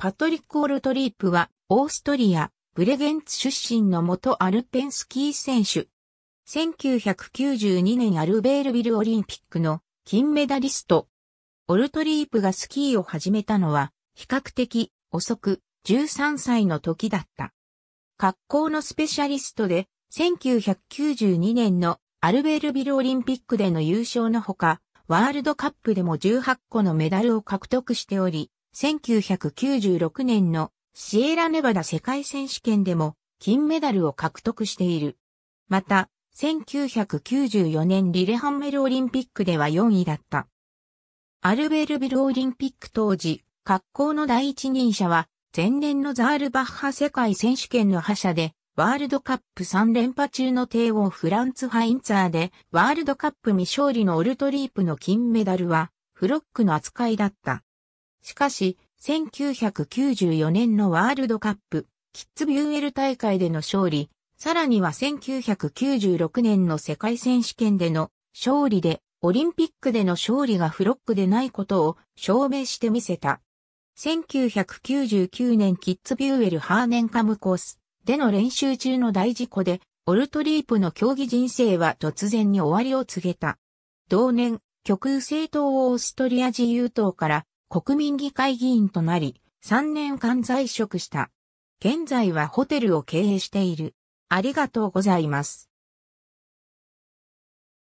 パトリック・オルトリープは、オーストリア、ブレゲンツ出身の元アルペンスキー選手。1992年アルベールビルオリンピックの金メダリスト。オルトリープがスキーを始めたのは、比較的遅く13歳の時だった。格好のスペシャリストで、1992年のアルベールビルオリンピックでの優勝のほか、ワールドカップでも18個のメダルを獲得しており、1996年のシエラネバダ世界選手権でも金メダルを獲得している。また、1994年リレハンメルオリンピックでは4位だった。アルベルビルオリンピック当時、格好の第一人者は、前年のザールバッハ世界選手権の覇者で、ワールドカップ3連覇中の帝王フランツ・ハインツァーで、ワールドカップ未勝利のオルトリープの金メダルは、フロックの扱いだった。しかし、1994年のワールドカップ、キッズビューエル大会での勝利、さらには1996年の世界選手権での勝利で、オリンピックでの勝利がフロックでないことを証明してみせた。1999年キッズビューエルハーネンカムコースでの練習中の大事故で、オルトリープの競技人生は突然に終わりを告げた。同年、極右政党オーストリア自由党から国民議会議員となり、3年間在職した。現在はホテルを経営している。ありがとうございます。